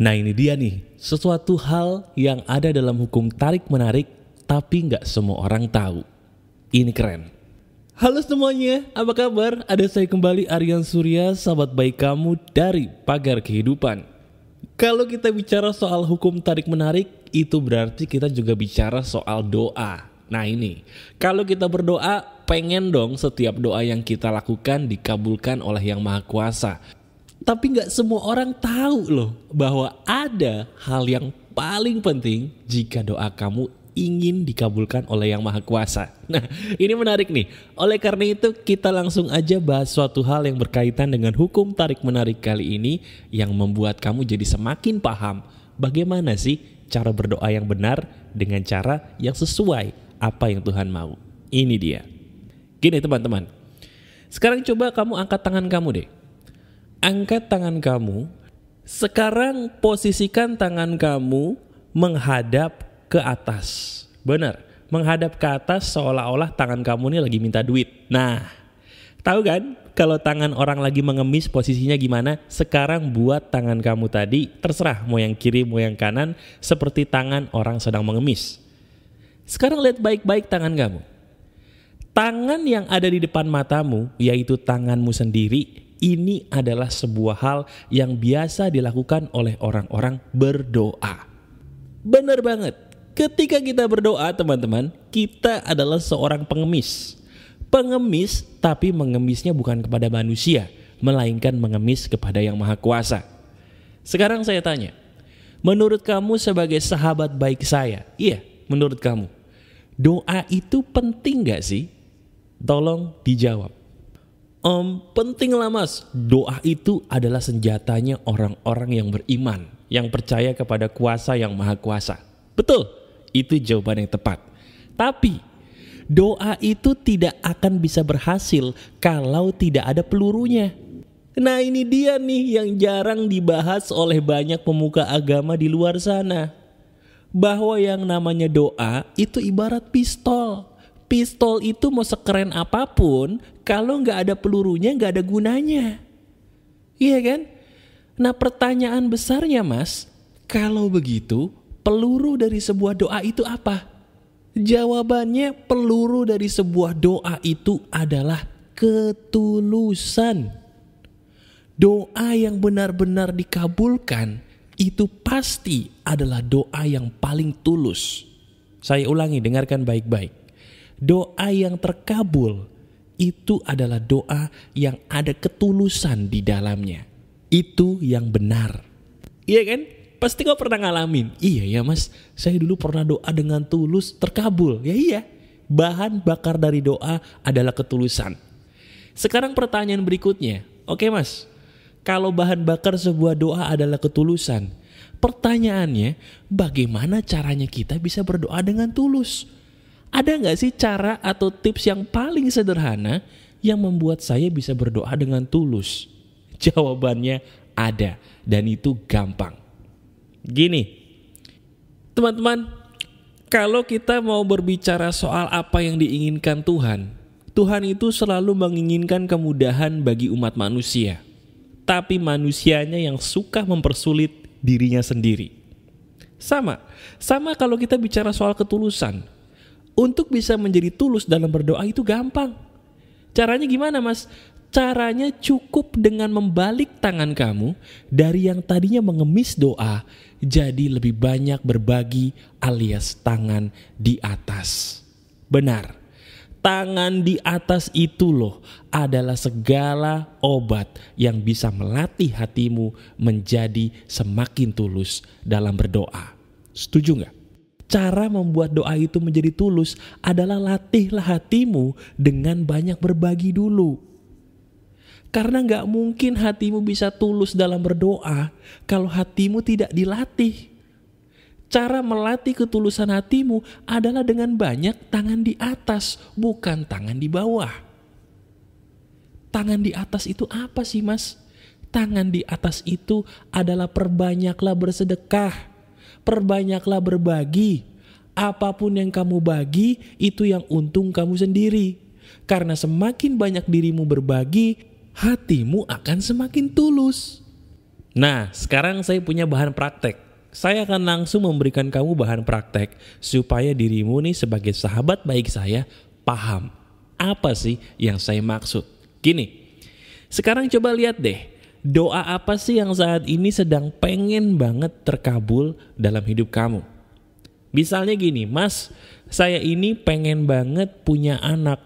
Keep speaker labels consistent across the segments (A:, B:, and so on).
A: Nah ini dia nih, sesuatu hal yang ada dalam hukum tarik-menarik tapi nggak semua orang tahu. Ini keren. Halo semuanya, apa kabar? Ada saya kembali Aryan Surya, sahabat baik kamu dari Pagar Kehidupan. Kalau kita bicara soal hukum tarik-menarik, itu berarti kita juga bicara soal doa. Nah ini, kalau kita berdoa, pengen dong setiap doa yang kita lakukan dikabulkan oleh Yang Maha Kuasa tapi nggak semua orang tahu loh bahwa ada hal yang paling penting jika doa kamu ingin dikabulkan oleh Yang Maha Kuasa. Nah, ini menarik nih. Oleh karena itu, kita langsung aja bahas suatu hal yang berkaitan dengan hukum tarik-menarik kali ini yang membuat kamu jadi semakin paham bagaimana sih cara berdoa yang benar dengan cara yang sesuai apa yang Tuhan mau. Ini dia. Gini teman-teman, sekarang coba kamu angkat tangan kamu deh angkat tangan kamu. Sekarang posisikan tangan kamu menghadap ke atas. Benar, menghadap ke atas seolah-olah tangan kamu ini lagi minta duit. Nah, tahu kan kalau tangan orang lagi mengemis posisinya gimana? Sekarang buat tangan kamu tadi, terserah mau yang kiri mau yang kanan, seperti tangan orang sedang mengemis. Sekarang lihat baik-baik tangan kamu. Tangan yang ada di depan matamu, yaitu tanganmu sendiri, ini adalah sebuah hal yang biasa dilakukan oleh orang-orang berdoa. Benar banget, ketika kita berdoa teman-teman, kita adalah seorang pengemis. Pengemis tapi mengemisnya bukan kepada manusia, melainkan mengemis kepada yang maha kuasa. Sekarang saya tanya, menurut kamu sebagai sahabat baik saya, iya menurut kamu, doa itu penting gak sih? Tolong dijawab. Um, pentinglah mas, doa itu adalah senjatanya orang-orang yang beriman, yang percaya kepada kuasa yang maha kuasa. Betul, itu jawaban yang tepat. Tapi, doa itu tidak akan bisa berhasil kalau tidak ada pelurunya. Nah ini dia nih yang jarang dibahas oleh banyak pemuka agama di luar sana. Bahwa yang namanya doa itu ibarat pistol pistol itu mau sekeren apapun, kalau nggak ada pelurunya nggak ada gunanya. Iya kan? Nah pertanyaan besarnya mas, kalau begitu peluru dari sebuah doa itu apa? Jawabannya peluru dari sebuah doa itu adalah ketulusan. Doa yang benar-benar dikabulkan itu pasti adalah doa yang paling tulus. Saya ulangi, dengarkan baik-baik. Doa yang terkabul itu adalah doa yang ada ketulusan di dalamnya. Itu yang benar. Iya kan? Pasti kau pernah ngalamin. Iya ya mas, saya dulu pernah doa dengan tulus terkabul. Ya iya, bahan bakar dari doa adalah ketulusan. Sekarang pertanyaan berikutnya. Oke mas, kalau bahan bakar sebuah doa adalah ketulusan, pertanyaannya bagaimana caranya kita bisa berdoa dengan tulus? Ada nggak sih cara atau tips yang paling sederhana yang membuat saya bisa berdoa dengan tulus? Jawabannya ada dan itu gampang. Gini, teman-teman, kalau kita mau berbicara soal apa yang diinginkan Tuhan, Tuhan itu selalu menginginkan kemudahan bagi umat manusia. Tapi manusianya yang suka mempersulit dirinya sendiri. Sama, sama kalau kita bicara soal ketulusan. Untuk bisa menjadi tulus dalam berdoa itu gampang. Caranya gimana mas? Caranya cukup dengan membalik tangan kamu dari yang tadinya mengemis doa jadi lebih banyak berbagi alias tangan di atas. Benar tangan di atas itu loh adalah segala obat yang bisa melatih hatimu menjadi semakin tulus dalam berdoa. Setuju nggak? Cara membuat doa itu menjadi tulus adalah latihlah hatimu dengan banyak berbagi dulu. Karena nggak mungkin hatimu bisa tulus dalam berdoa kalau hatimu tidak dilatih. Cara melatih ketulusan hatimu adalah dengan banyak tangan di atas, bukan tangan di bawah. Tangan di atas itu apa sih mas? Tangan di atas itu adalah perbanyaklah bersedekah Perbanyaklah berbagi. Apapun yang kamu bagi, itu yang untung kamu sendiri. Karena semakin banyak dirimu berbagi, hatimu akan semakin tulus. Nah, sekarang saya punya bahan praktek. Saya akan langsung memberikan kamu bahan praktek supaya dirimu nih sebagai sahabat baik saya paham apa sih yang saya maksud. Gini, sekarang coba lihat deh doa apa sih yang saat ini sedang pengen banget terkabul dalam hidup kamu? Misalnya gini, mas, saya ini pengen banget punya anak.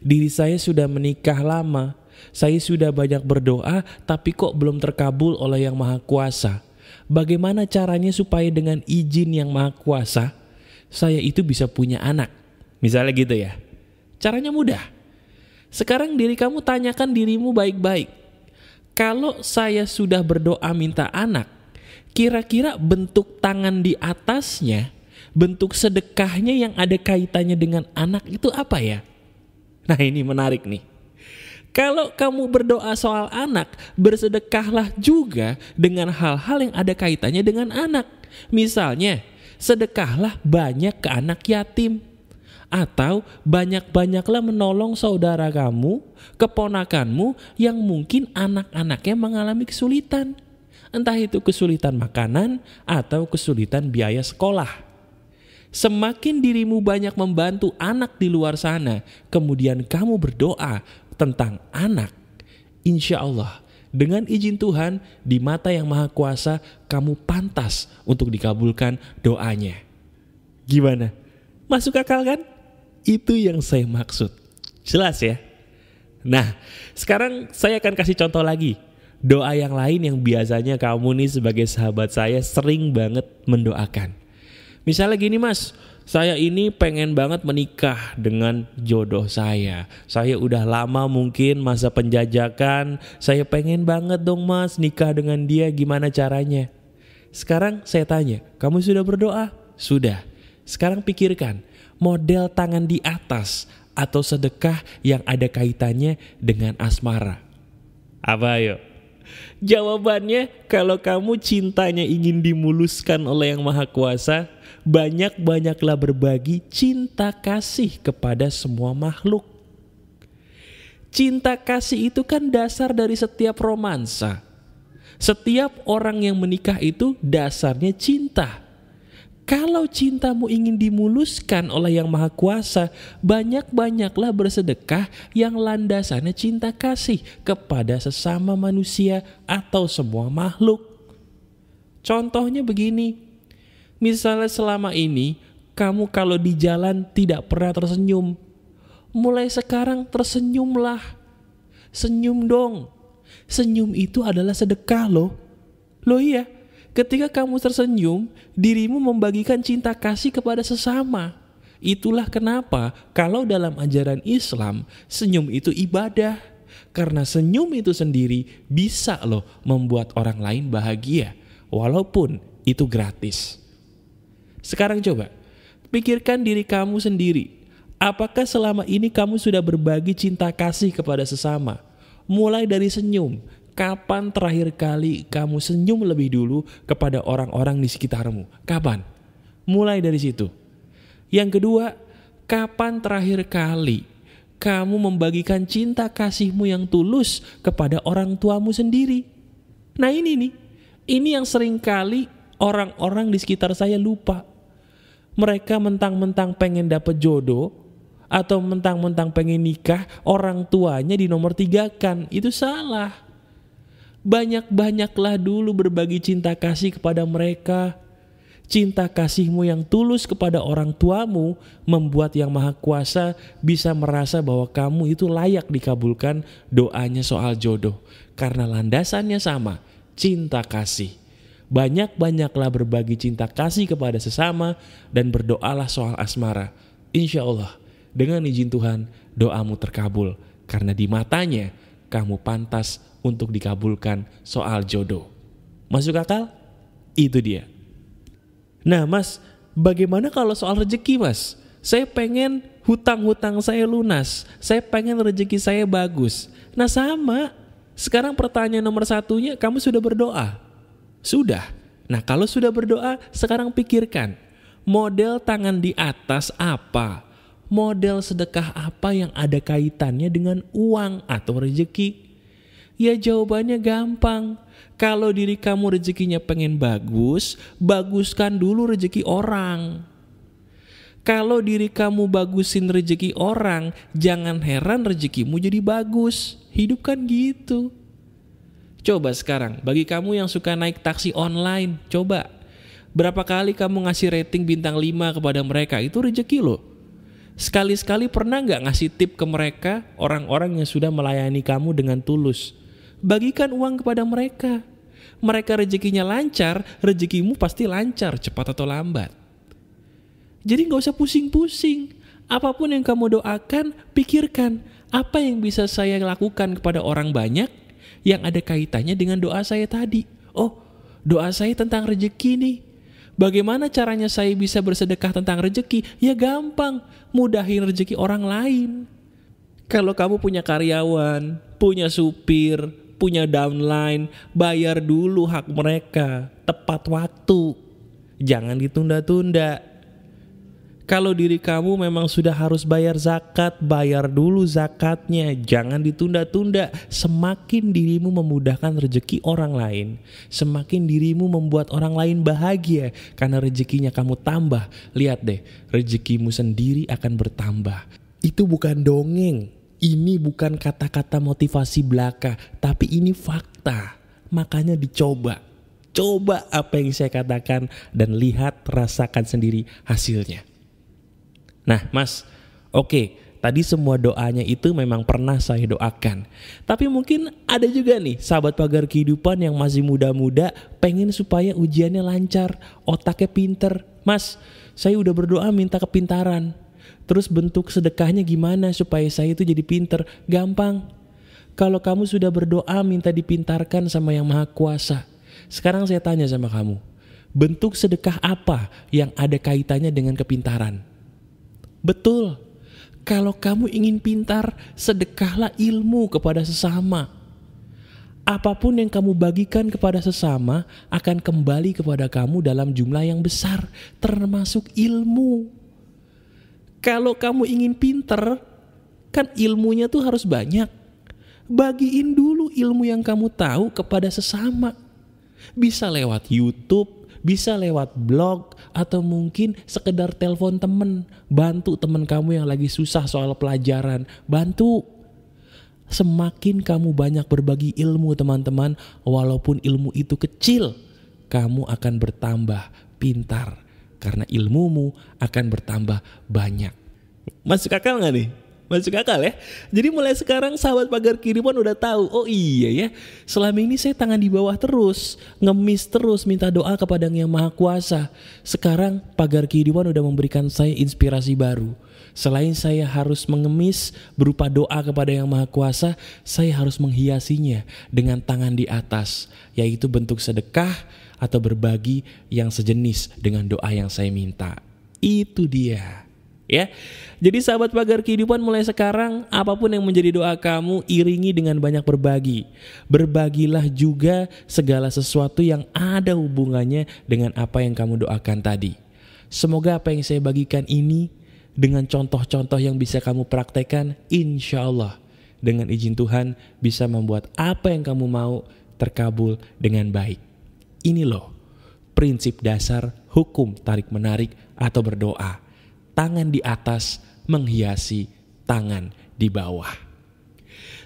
A: Diri saya sudah menikah lama, saya sudah banyak berdoa, tapi kok belum terkabul oleh yang maha kuasa. Bagaimana caranya supaya dengan izin yang maha kuasa, saya itu bisa punya anak? Misalnya gitu ya. Caranya mudah. Sekarang diri kamu tanyakan dirimu baik-baik kalau saya sudah berdoa minta anak, kira-kira bentuk tangan di atasnya, bentuk sedekahnya yang ada kaitannya dengan anak itu apa ya? Nah ini menarik nih. Kalau kamu berdoa soal anak, bersedekahlah juga dengan hal-hal yang ada kaitannya dengan anak. Misalnya, sedekahlah banyak ke anak yatim atau banyak-banyaklah menolong saudara kamu, keponakanmu yang mungkin anak-anaknya mengalami kesulitan. Entah itu kesulitan makanan atau kesulitan biaya sekolah. Semakin dirimu banyak membantu anak di luar sana, kemudian kamu berdoa tentang anak, insya Allah dengan izin Tuhan di mata yang maha kuasa kamu pantas untuk dikabulkan doanya. Gimana? Masuk akal kan? Itu yang saya maksud. Jelas ya? Nah, sekarang saya akan kasih contoh lagi. Doa yang lain yang biasanya kamu nih sebagai sahabat saya sering banget mendoakan. Misalnya gini mas, saya ini pengen banget menikah dengan jodoh saya. Saya udah lama mungkin masa penjajakan, saya pengen banget dong mas nikah dengan dia gimana caranya. Sekarang saya tanya, kamu sudah berdoa? Sudah. Sekarang pikirkan, model tangan di atas atau sedekah yang ada kaitannya dengan asmara? Apa ayo? Jawabannya kalau kamu cintanya ingin dimuluskan oleh yang maha kuasa Banyak-banyaklah berbagi cinta kasih kepada semua makhluk Cinta kasih itu kan dasar dari setiap romansa Setiap orang yang menikah itu dasarnya cinta kalau cintamu ingin dimuluskan oleh Yang Maha Kuasa, banyak-banyaklah bersedekah yang landasannya cinta kasih kepada sesama manusia atau semua makhluk. Contohnya begini, misalnya selama ini kamu kalau di jalan tidak pernah tersenyum, mulai sekarang tersenyumlah. Senyum dong. Senyum itu adalah sedekah loh. Loh iya, Ketika kamu tersenyum, dirimu membagikan cinta kasih kepada sesama. Itulah kenapa kalau dalam ajaran Islam, senyum itu ibadah. Karena senyum itu sendiri bisa loh membuat orang lain bahagia, walaupun itu gratis. Sekarang coba, pikirkan diri kamu sendiri. Apakah selama ini kamu sudah berbagi cinta kasih kepada sesama? Mulai dari senyum, kapan terakhir kali kamu senyum lebih dulu kepada orang-orang di sekitarmu? Kapan? Mulai dari situ. Yang kedua, kapan terakhir kali kamu membagikan cinta kasihmu yang tulus kepada orang tuamu sendiri? Nah ini nih, ini yang sering kali orang-orang di sekitar saya lupa. Mereka mentang-mentang pengen dapet jodoh, atau mentang-mentang pengen nikah, orang tuanya di nomor tiga kan. Itu salah. Banyak-banyaklah dulu berbagi cinta kasih kepada mereka. Cinta kasihmu yang tulus kepada orang tuamu membuat yang maha kuasa bisa merasa bahwa kamu itu layak dikabulkan doanya soal jodoh. Karena landasannya sama, cinta kasih. Banyak-banyaklah berbagi cinta kasih kepada sesama dan berdoalah soal asmara. Insya Allah, dengan izin Tuhan, doamu terkabul. Karena di matanya, kamu pantas untuk dikabulkan soal jodoh. Masuk akal? Itu dia. Nah mas, bagaimana kalau soal rezeki mas? Saya pengen hutang-hutang saya lunas, saya pengen rezeki saya bagus. Nah sama, sekarang pertanyaan nomor satunya, kamu sudah berdoa? Sudah. Nah kalau sudah berdoa, sekarang pikirkan, model tangan di atas apa? Model sedekah apa yang ada kaitannya dengan uang atau rezeki? Ya jawabannya gampang. Kalau diri kamu rezekinya pengen bagus, baguskan dulu rezeki orang. Kalau diri kamu bagusin rezeki orang, jangan heran rezekimu jadi bagus. Hidup kan gitu. Coba sekarang, bagi kamu yang suka naik taksi online, coba. Berapa kali kamu ngasih rating bintang 5 kepada mereka, itu rezeki loh. Sekali-sekali pernah nggak ngasih tip ke mereka, orang-orang yang sudah melayani kamu dengan tulus? bagikan uang kepada mereka. Mereka rezekinya lancar, rezekimu pasti lancar, cepat atau lambat. Jadi nggak usah pusing-pusing. Apapun yang kamu doakan, pikirkan apa yang bisa saya lakukan kepada orang banyak yang ada kaitannya dengan doa saya tadi. Oh, doa saya tentang rezeki nih. Bagaimana caranya saya bisa bersedekah tentang rezeki? Ya gampang, mudahin rezeki orang lain. Kalau kamu punya karyawan, punya supir, punya downline, bayar dulu hak mereka, tepat waktu. Jangan ditunda-tunda. Kalau diri kamu memang sudah harus bayar zakat, bayar dulu zakatnya. Jangan ditunda-tunda. Semakin dirimu memudahkan rezeki orang lain, semakin dirimu membuat orang lain bahagia karena rezekinya kamu tambah. Lihat deh, rezekimu sendiri akan bertambah. Itu bukan dongeng, ini bukan kata-kata motivasi belaka, tapi ini fakta. Makanya dicoba. Coba apa yang saya katakan dan lihat, rasakan sendiri hasilnya. Nah, Mas, oke, okay, tadi semua doanya itu memang pernah saya doakan. Tapi mungkin ada juga nih sahabat pagar kehidupan yang masih muda-muda pengen supaya ujiannya lancar, otaknya pinter. Mas, saya udah berdoa minta kepintaran Terus bentuk sedekahnya gimana supaya saya itu jadi pinter? Gampang. Kalau kamu sudah berdoa minta dipintarkan sama yang maha kuasa. Sekarang saya tanya sama kamu. Bentuk sedekah apa yang ada kaitannya dengan kepintaran? Betul. Kalau kamu ingin pintar, sedekahlah ilmu kepada sesama. Apapun yang kamu bagikan kepada sesama akan kembali kepada kamu dalam jumlah yang besar, termasuk ilmu. Kalau kamu ingin pinter, kan ilmunya tuh harus banyak. Bagiin dulu ilmu yang kamu tahu kepada sesama. Bisa lewat YouTube, bisa lewat blog, atau mungkin sekedar telepon temen. Bantu temen kamu yang lagi susah soal pelajaran. Bantu. Semakin kamu banyak berbagi ilmu teman-teman, walaupun ilmu itu kecil, kamu akan bertambah pintar karena ilmumu akan bertambah banyak. Masuk akal nggak nih? Masuk akal ya? Jadi mulai sekarang sahabat pagar kiri udah tahu, oh iya ya, selama ini saya tangan di bawah terus, ngemis terus minta doa kepada yang maha kuasa. Sekarang pagar kiri udah memberikan saya inspirasi baru. Selain saya harus mengemis berupa doa kepada yang maha kuasa, saya harus menghiasinya dengan tangan di atas, yaitu bentuk sedekah, atau berbagi yang sejenis dengan doa yang saya minta. Itu dia. Ya, jadi sahabat pagar kehidupan mulai sekarang apapun yang menjadi doa kamu iringi dengan banyak berbagi. Berbagilah juga segala sesuatu yang ada hubungannya dengan apa yang kamu doakan tadi. Semoga apa yang saya bagikan ini dengan contoh-contoh yang bisa kamu praktekkan, insya Allah dengan izin Tuhan bisa membuat apa yang kamu mau terkabul dengan baik. Ini loh, prinsip dasar hukum tarik-menarik atau berdoa. Tangan di atas menghiasi tangan di bawah.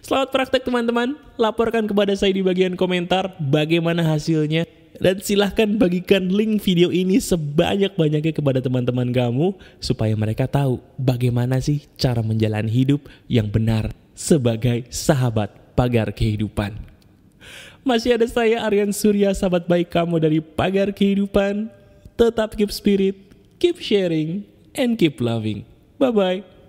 A: Selamat praktek teman-teman. Laporkan kepada saya di bagian komentar bagaimana hasilnya. Dan silahkan bagikan link video ini sebanyak-banyaknya kepada teman-teman kamu supaya mereka tahu bagaimana sih cara menjalani hidup yang benar sebagai sahabat pagar kehidupan. Masih ada saya Aryan Surya, sahabat baik kamu dari pagar kehidupan. Tetap keep spirit, keep sharing, and keep loving. Bye-bye.